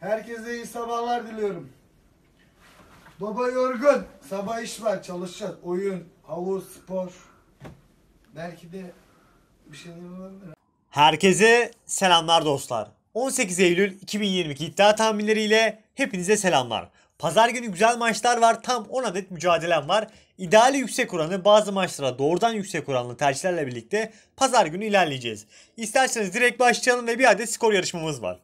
Herkese iyi sabahlar diliyorum. Baba yorgun. Sabah iş var, çalışacağız. Oyun, havuz, spor. Belki de bir şeyler olabilir. Herkese selamlar dostlar. 18 Eylül 2022 iddia tahminleriyle hepinize selamlar. Pazar günü güzel maçlar var. Tam 10 adet mücadelem var. İdeali yüksek oranı bazı maçlara doğrudan yüksek oranlı tercihlerle birlikte pazar günü ilerleyeceğiz. İsterseniz direkt başlayalım ve bir adet skor yarışmamız var.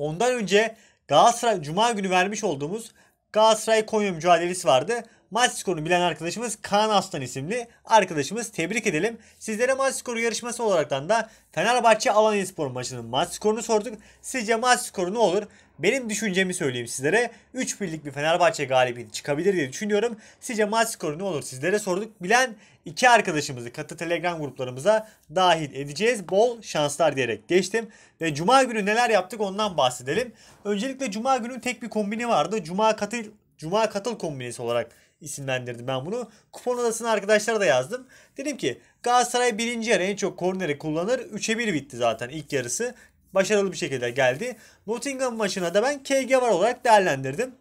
Ondan önce Galatasaray Cuma günü vermiş olduğumuz Galatasaray Konya mücadelesi vardı. Maç skorunu bilen arkadaşımız Kaan Aslan isimli arkadaşımız tebrik edelim. Sizlere maç skoru yarışması olaraktan da Fenerbahçe Spor maçının maç skorunu sorduk. Sizce maç skoru ne olur? Benim düşüncemi söyleyeyim sizlere. 3 birlik bir Fenerbahçe galibiyeti çıkabilir diye düşünüyorum. Sizce maç skoru ne olur sizlere sorduk. Bilen iki arkadaşımızı katı Telegram gruplarımıza dahil edeceğiz. Bol şanslar diyerek geçtim. Ve Cuma günü neler yaptık ondan bahsedelim. Öncelikle Cuma günü tek bir kombini vardı. Cuma katıl, Cuma katıl kombinesi olarak isimlendirdim ben bunu. Kupon odasına arkadaşlara da yazdım. Dedim ki Galatasaray birinci yarı en çok korneri kullanır. 3'e 1 bitti zaten ilk yarısı başarılı bir şekilde geldi. Nottingham maçına da ben KG var olarak değerlendirdim.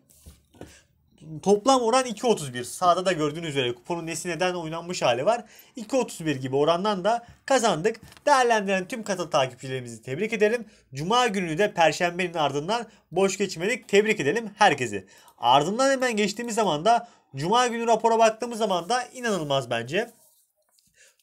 Toplam oran 2.31. Sağda da gördüğünüz üzere kuponun nesi neden oynanmış hali var. 2.31 gibi orandan da kazandık. Değerlendiren tüm katıl takipçilerimizi tebrik edelim. Cuma gününü de Perşembenin ardından boş geçmedik. Tebrik edelim herkesi. Ardından hemen geçtiğimiz zaman da Cuma günü rapora baktığımız zaman da inanılmaz bence.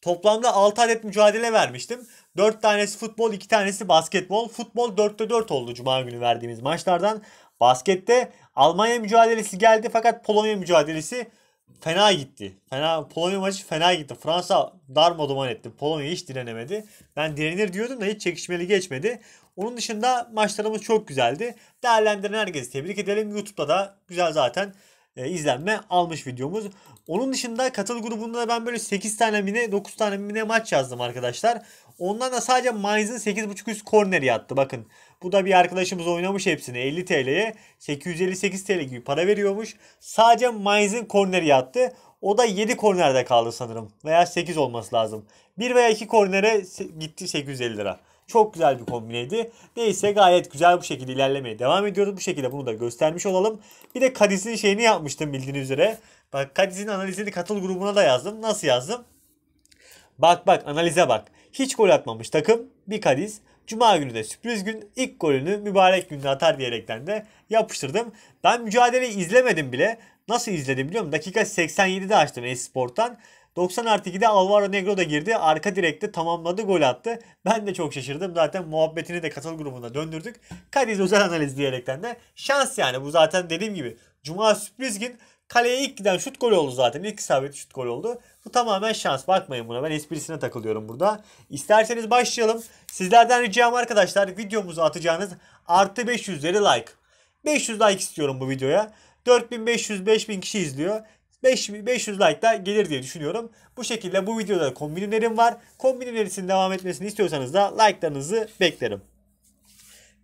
Toplamda 6 adet mücadele vermiştim. 4 tanesi futbol, 2 tanesi basketbol. Futbol 4'te 4 oldu cuma günü verdiğimiz maçlardan. Baskette Almanya mücadelesi geldi fakat Polonya mücadelesi fena gitti. Fena Polonya maçı fena gitti. Fransa darmaduman etti. Polonya hiç direnemedi. Ben direnir diyordum da hiç çekişmeli geçmedi. Onun dışında maçlarımız çok güzeldi. Değerlendiren herkesi tebrik edelim. YouTube'da da güzel zaten e, izlenme almış videomuz. Onun dışında katıl grubunda ben böyle 8 tane mine 9 tane mine maç yazdım arkadaşlar. Ondan da sadece Mainz'ın 8.5 üst korneri yattı bakın. Bu da bir arkadaşımız oynamış hepsini 50 TL'ye 858 TL gibi para veriyormuş. Sadece Mainz'ın korneri yattı. O da 7 kornerde kaldı sanırım veya 8 olması lazım. 1 veya 2 kornere gitti 850 lira. Çok güzel bir kombineydi. Neyse gayet güzel bu şekilde ilerlemeye devam ediyoruz. Bu şekilde bunu da göstermiş olalım. Bir de Kadis'in şeyini yapmıştım bildiğiniz üzere. Bak Kadis'in analizini katıl grubuna da yazdım. Nasıl yazdım? Bak bak analize bak. Hiç gol atmamış takım bir Kadiz. Cuma günü de sürpriz gün ilk golünü mübarek günde atar diyerekten de yapıştırdım. Ben mücadeleyi izlemedim bile. Nasıl izledim biliyor musun? Dakika 87'de açtım Esport'tan. 90 artı 2'de Alvaro Negro da girdi. Arka direkte tamamladı gol attı. Ben de çok şaşırdım. Zaten muhabbetini de katıl grubunda döndürdük. Kadir özel analiz diyerekten de şans yani. Bu zaten dediğim gibi Cuma sürpriz gün kaleye ilk giden şut gol oldu zaten. İlk isabet şut gol oldu. Bu tamamen şans. Bakmayın buna. Ben esprisine takılıyorum burada. İsterseniz başlayalım. Sizlerden ricam arkadaşlar videomuzu atacağınız artı 500'leri like. 500 like istiyorum bu videoya. 4500-5000 kişi izliyor. 5500 like da gelir diye düşünüyorum. Bu şekilde bu videoda kombin önerim var. Kombin önerisinin devam etmesini istiyorsanız da like'larınızı beklerim.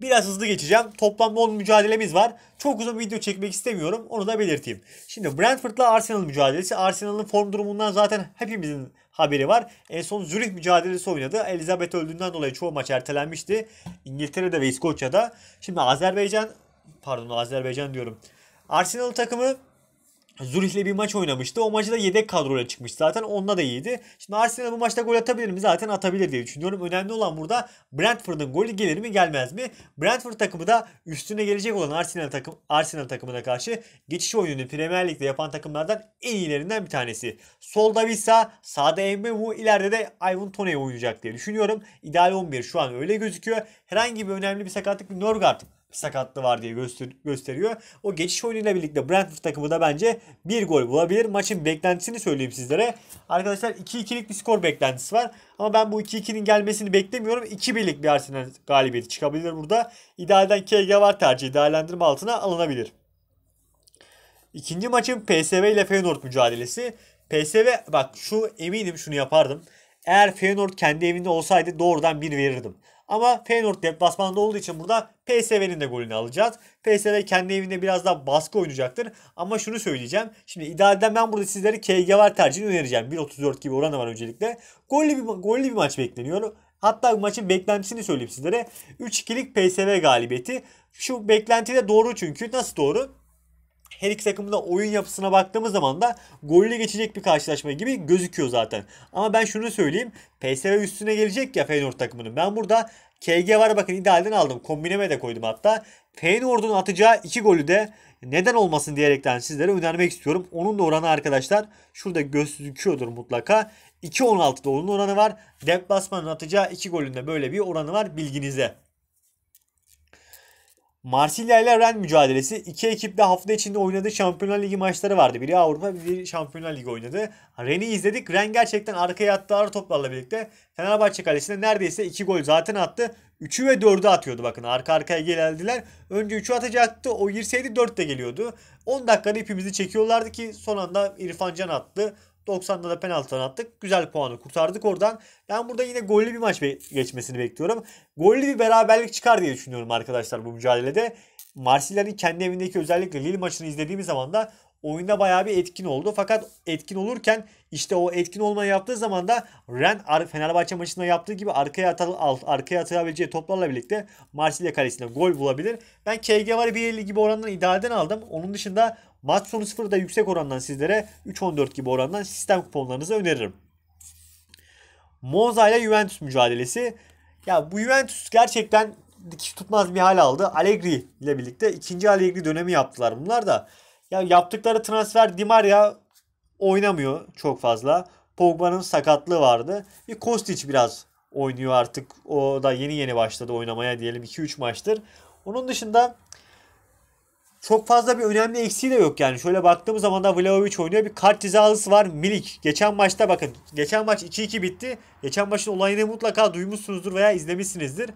Biraz hızlı geçeceğim. Toplamda 10 mücadelemiz var. Çok uzun video çekmek istemiyorum. Onu da belirteyim. Şimdi Brentford'la Arsenal mücadelesi. Arsenal'ın form durumundan zaten hepimizin haberi var. En son Zürih mücadelesi oynadı. Elizabeth öldüğünden dolayı çoğu maç ertelenmişti. İngiltere'de ve İskoçya'da. Şimdi Azerbaycan pardon Azerbaycan diyorum. Arsenal takımı Zurich ile bir maç oynamıştı. O maçı da yedek kadroyla çıkmış zaten. Onunla da iyiydi. Şimdi Arsenal bu maçta gol atabilir mi? Zaten atabilir diye düşünüyorum. Önemli olan burada Brentford'un golü gelir mi gelmez mi? Brentford takımı da üstüne gelecek olan Arsenal takım Arsenal takımına karşı geçiş oyununu Premier Lig'de yapan takımlardan en iyilerinden bir tanesi. Solda Vissa, sağda bu ileride de Ivan Toney oynayacak diye düşünüyorum. İdeal 11 şu an öyle gözüküyor. Herhangi bir önemli bir sakatlık bir Norgard sakatlığı var diye göster gösteriyor. O geçiş oyunuyla birlikte Brentford takımı da bence bir gol bulabilir. Maçın beklentisini söyleyeyim sizlere. Arkadaşlar 2-2'lik bir skor beklentisi var. Ama ben bu 2-2'nin gelmesini beklemiyorum. 2-1'lik bir Arsenal galibiyeti çıkabilir burada. İdealden KG var tercihi değerlendirme altına alınabilir. İkinci maçın PSV ile Feyenoord mücadelesi. PSV bak şu eminim şunu yapardım. Eğer Feyenoord kendi evinde olsaydı doğrudan bir verirdim. Ama Feyenoord deplasmanda olduğu için burada PSV'nin de golünü alacağız. PSV kendi evinde biraz daha baskı oynayacaktır. Ama şunu söyleyeceğim. Şimdi idealden ben burada sizlere KG var tercihini önereceğim. 1.34 gibi oranı var öncelikle. Gollü bir, gollü bir maç bekleniyor. Hatta maçın beklentisini söyleyeyim sizlere. 3-2'lik PSV galibiyeti. Şu beklenti de doğru çünkü. Nasıl doğru? her iki takımda oyun yapısına baktığımız zaman da golle geçecek bir karşılaşma gibi gözüküyor zaten. Ama ben şunu söyleyeyim. PSV üstüne gelecek ya Feyenoord takımının. Ben burada KG var bakın idealden aldım. Kombineme de koydum hatta. Feyenoord'un atacağı iki golü de neden olmasın diyerekten sizlere önermek istiyorum. Onun da oranı arkadaşlar şurada gözüküyordur mutlaka. 2.16'da onun oranı var. Deplasman'ın atacağı iki golünde böyle bir oranı var bilginize. Marsilya ile Ren mücadelesi iki ekip de hafta içinde oynadığı Şampiyonlar Ligi maçları vardı. Biri Avrupa biri Şampiyonlar Ligi oynadı. Ren'i izledik. Ren gerçekten arkaya attığı ağır toplarla birlikte Fenerbahçe kalesinde neredeyse iki gol zaten attı. Üçü ve dördü atıyordu bakın arka arkaya geldiler. Önce üçü atacaktı o girseydi dört de geliyordu. 10 dakikada ipimizi çekiyorlardı ki son anda İrfan Can attı. 90'da da penaltıdan attık. Güzel puanı kurtardık oradan. Ben burada yine gollü bir maç geçmesini bekliyorum. Gollü bir beraberlik çıkar diye düşünüyorum arkadaşlar bu mücadelede. Marsilya'nın kendi evindeki özellikle Lille maçını izlediğimiz zaman da oyunda bayağı bir etkin oldu. Fakat etkin olurken işte o etkin olmayı yaptığı zaman da Ren Fenerbahçe maçında yaptığı gibi arkaya atal, alt, arkaya atabileceği toplarla birlikte Marsilya kalesine gol bulabilir. Ben KG var 1.50 gibi orandan idealden aldım. Onun dışında maç sonu 0'da yüksek orandan sizlere 3.14 gibi orandan sistem kuponlarınızı öneririm. Monza ile Juventus mücadelesi. Ya bu Juventus gerçekten dikiş tutmaz bir hal aldı. Allegri ile birlikte ikinci Allegri dönemi yaptılar bunlar da. Ya yaptıkları transfer Di Maria oynamıyor çok fazla. Pogba'nın sakatlığı vardı. Bir Kostic biraz oynuyor artık. O da yeni yeni başladı oynamaya diyelim 2-3 maçtır. Onun dışında çok fazla bir önemli eksiği de yok yani. Şöyle baktığımız zaman da Vlahovic oynuyor. Bir kart cezalısı var Milik. Geçen maçta bakın. Geçen maç 2-2 bitti. Geçen maçın olayını mutlaka duymuşsunuzdur veya izlemişsinizdir.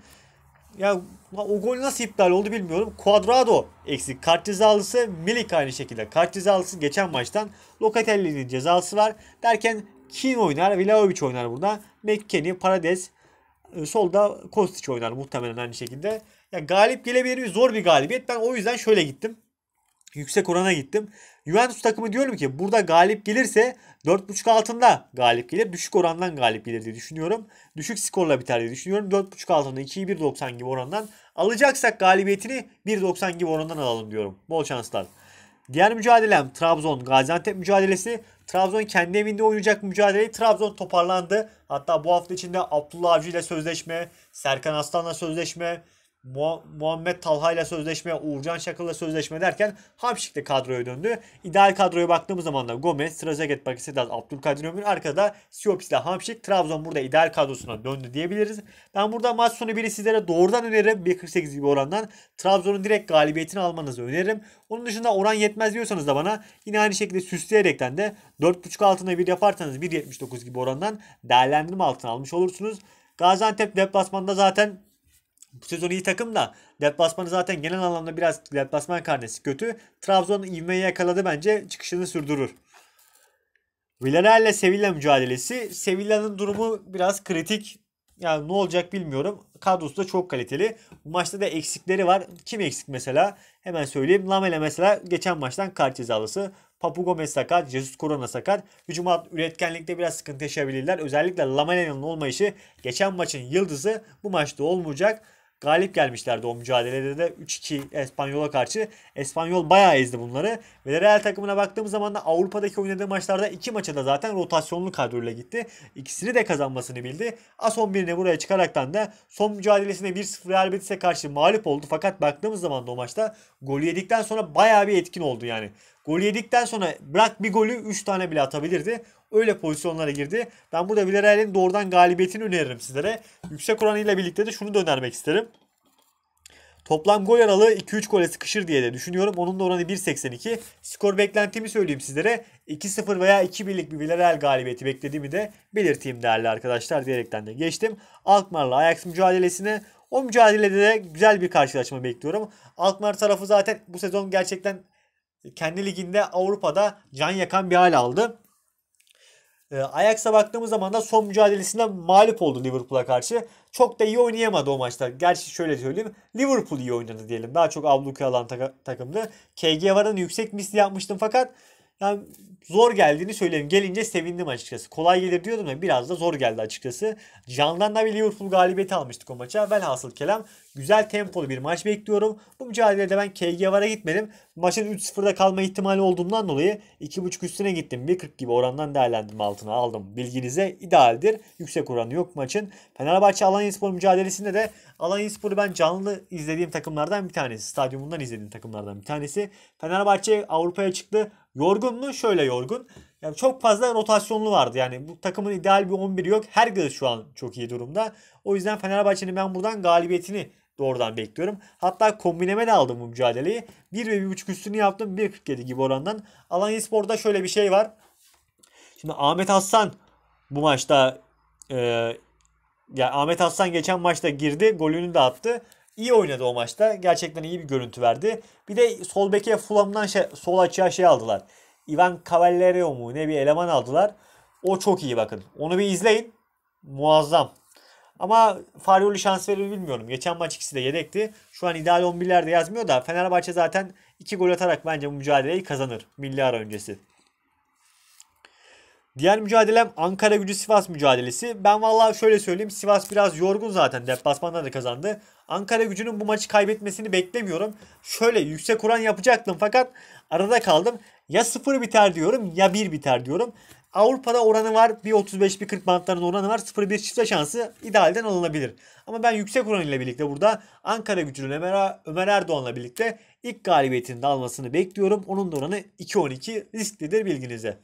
Ya o gol nasıl iptal oldu bilmiyorum. Quadrado eksik. Kart cezalısı Milik aynı şekilde. Kart cezalısı geçen maçtan Locatelli'nin cezası var. Derken Keane oynar, Vlahovic oynar burada. McKennie, Parades, e, solda Kostic oynar muhtemelen aynı şekilde. Ya galip gelebilir bir zor bir galibiyet. Ben o yüzden şöyle gittim yüksek orana gittim. Juventus takımı diyorum ki burada galip gelirse 4.5 altında galip gelir. Düşük orandan galip gelir diye düşünüyorum. Düşük skorla biter diye düşünüyorum. 4.5 altında 2'yi 1.90 gibi orandan alacaksak galibiyetini 1.90 gibi orandan alalım diyorum. Bol şanslar. Diğer mücadelem Trabzon Gaziantep mücadelesi. Trabzon kendi evinde oynayacak mücadeleyi Trabzon toparlandı. Hatta bu hafta içinde Abdullah Avcı ile sözleşme, Serkan Aslan'la sözleşme, Muhammed Talha ile sözleşme, Uğurcan Şakıl ile sözleşme derken Hamşik de kadroya döndü. İdeal kadroya baktığımız zaman da Gomez, Trezeguet, Bakisetas, Abdülkadir Ömür arkada Siopis ile Hamşik. Trabzon burada ideal kadrosuna döndü diyebiliriz. Ben burada maç sonu biri sizlere doğrudan öneririm. 1.48 gibi orandan Trabzon'un direkt galibiyetini almanızı öneririm. Onun dışında oran yetmez diyorsanız da bana yine aynı şekilde süsleyerekten de 4.5 altına bir yaparsanız 1.79 gibi orandan değerlendirme altına almış olursunuz. Gaziantep deplasmanında zaten bu sezon iyi takım da deplasmanı zaten genel anlamda biraz deplasman karnesi kötü. Trabzon ivmeyi yakaladı bence çıkışını sürdürür. Villarreal ile Sevilla mücadelesi. Sevilla'nın durumu biraz kritik. Yani ne olacak bilmiyorum. Kadrosu da çok kaliteli. Bu maçta da eksikleri var. Kim eksik mesela? Hemen söyleyeyim. Lamela mesela geçen maçtan kart cezalısı. Papu Gomez sakat, Jesus Corona sakat. Hücum hat üretkenlikte biraz sıkıntı yaşayabilirler. Özellikle Lamela'nın olmayışı geçen maçın yıldızı bu maçta olmayacak galip gelmişlerdi o mücadelede de 3-2 Espanyol'a karşı. Espanyol bayağı ezdi bunları. Ve Real takımına baktığımız zaman da Avrupa'daki oynadığı maçlarda iki maça da zaten rotasyonlu kadroyla gitti. İkisini de kazanmasını bildi. A11'ine buraya çıkaraktan da son mücadelesinde 1-0 Real Betis'e karşı mağlup oldu. Fakat baktığımız zaman da o maçta golü yedikten sonra bayağı bir etkin oldu yani. Gol yedikten sonra bırak bir golü 3 tane bile atabilirdi. Öyle pozisyonlara girdi. Ben burada Villarreal'in doğrudan galibiyetini öneririm sizlere. Yüksek oranıyla birlikte de şunu da önermek isterim. Toplam gol aralığı 2-3 gole sıkışır diye de düşünüyorum. Onun da oranı 1.82. Skor beklentimi söyleyeyim sizlere. 2-0 veya 2-1'lik bir Villarreal galibiyeti beklediğimi de belirteyim değerli arkadaşlar diyerekten de geçtim. Alkmaar'la Ajax mücadelesine o mücadelede de güzel bir karşılaşma bekliyorum. Alkmaar tarafı zaten bu sezon gerçekten kendi liginde Avrupa'da can yakan bir hal aldı. E, Ajax'a baktığımız zaman da son mücadelesinde mağlup oldu Liverpool'a karşı. Çok da iyi oynayamadı o maçta. Gerçi şöyle söyleyeyim. Liverpool iyi oynadı diyelim. Daha çok abluka alan ta- takımdı. KG varan yüksek misli yapmıştım fakat yani zor geldiğini söyleyeyim. Gelince sevindim açıkçası. Kolay gelir diyordum ya biraz da zor geldi açıkçası. Candan da bir Liverpool galibiyeti almıştık o maça. Velhasıl kelam güzel tempolu bir maç bekliyorum. Bu mücadelede ben KG vara gitmedim. Maçın 3-0'da kalma ihtimali olduğundan dolayı 2.5 üstüne gittim. 1.40 gibi orandan değerlendirme altına aldım. Bilginize idealdir. Yüksek oranı yok maçın. Fenerbahçe Alanyaspor mücadelesinde de Alanyaspor'u ben canlı izlediğim takımlardan bir tanesi. Stadyumundan izlediğim takımlardan bir tanesi. Fenerbahçe Avrupa'ya çıktı. Yorgun mu? Şöyle yorgun. Yani çok fazla rotasyonlu vardı. Yani bu takımın ideal bir 11'i yok. Herkes şu an çok iyi durumda. O yüzden Fenerbahçe'nin ben buradan galibiyetini doğrudan bekliyorum. Hatta kombineme de aldım bu mücadeleyi. 1 ve 1.5 üstünü yaptım. 1.47 gibi orandan. Alanya Spor'da şöyle bir şey var. Şimdi Ahmet Hassan bu maçta e, ya Ahmet Hassan geçen maçta girdi. Golünü de attı. İyi oynadı o maçta. Gerçekten iyi bir görüntü verdi. Bir de sol beke Fulham'dan şey, sol açığa şey aldılar. Ivan Cavallero mu ne bir eleman aldılar. O çok iyi bakın. Onu bir izleyin. Muazzam. Ama Faryoli şans verir bilmiyorum. Geçen maç ikisi de yedekti. Şu an ideal 11'lerde yazmıyor da Fenerbahçe zaten 2 gol atarak bence bu mücadeleyi kazanır. Milli ara öncesi. Diğer mücadelem Ankara gücü Sivas mücadelesi. Ben vallahi şöyle söyleyeyim Sivas biraz yorgun zaten deplasmanda da kazandı. Ankara gücünün bu maçı kaybetmesini beklemiyorum. Şöyle yüksek oran yapacaktım fakat arada kaldım. Ya 0 biter diyorum ya 1 biter diyorum. Avrupa'da oranı var. bir 35 bir 40 bantların oranı var. 0-1 çifte şansı idealden alınabilir. Ama ben yüksek oranıyla birlikte burada Ankara gücünün Ömer, Ömer Erdoğan'la birlikte ilk galibiyetini de almasını bekliyorum. Onun da oranı 2.12 risklidir bilginize.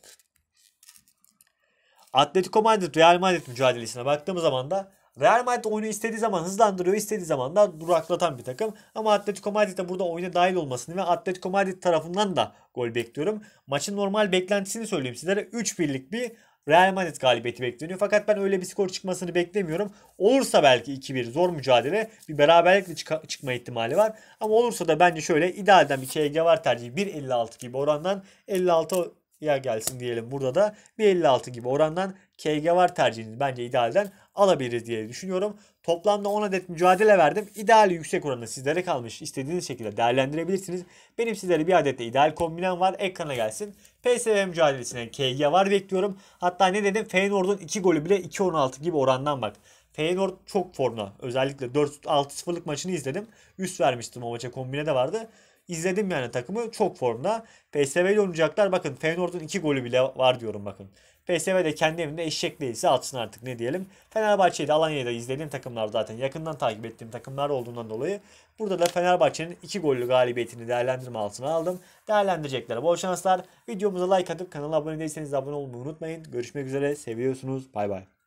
Atletico Madrid Real Madrid mücadelesine baktığımız zaman da Real Madrid oyunu istediği zaman hızlandırıyor, istediği zaman da duraklatan bir takım. Ama Atletico Madrid de burada oyuna dahil olmasını ve Atletico Madrid tarafından da gol bekliyorum. Maçın normal beklentisini söyleyeyim sizlere. 3 birlik bir Real Madrid galibiyeti bekleniyor. Fakat ben öyle bir skor çıkmasını beklemiyorum. Olursa belki 2-1 zor mücadele bir beraberlikle çık- çıkma ihtimali var. Ama olursa da bence şöyle idealden bir KG var tercihi 1.56 gibi orandan 56 ya gelsin diyelim burada da 1.56 gibi orandan KG var tercihiniz bence idealden alabiliriz diye düşünüyorum. Toplamda 10 adet mücadele verdim. İdeal yüksek oranı sizlere kalmış. İstediğiniz şekilde değerlendirebilirsiniz. Benim sizlere bir adet de ideal kombinem var. Ekrana gelsin. PSV mücadelesine KG var bekliyorum. Hatta ne dedim? Feyenoord'un 2 golü bile 2.16 gibi orandan bak. Feyenoord çok formda. Özellikle 4-6-0'lık maçını izledim. Üst vermiştim o maça kombine de vardı. İzledim yani takımı çok formda. PSV ile oynayacaklar. Bakın Feyenoord'un 2 golü bile var diyorum bakın. PSV de kendi evinde eşek değilse atsın artık ne diyelim. Fenerbahçe'yi de Alanya'yı da izlediğim takımlar zaten yakından takip ettiğim takımlar olduğundan dolayı burada da Fenerbahçe'nin 2 gollü galibiyetini değerlendirme altına aldım. Değerlendirecekler. Bol şanslar. Videomuza like atıp kanala abone değilseniz abone olmayı unutmayın. Görüşmek üzere. Seviyorsunuz. Bay bay.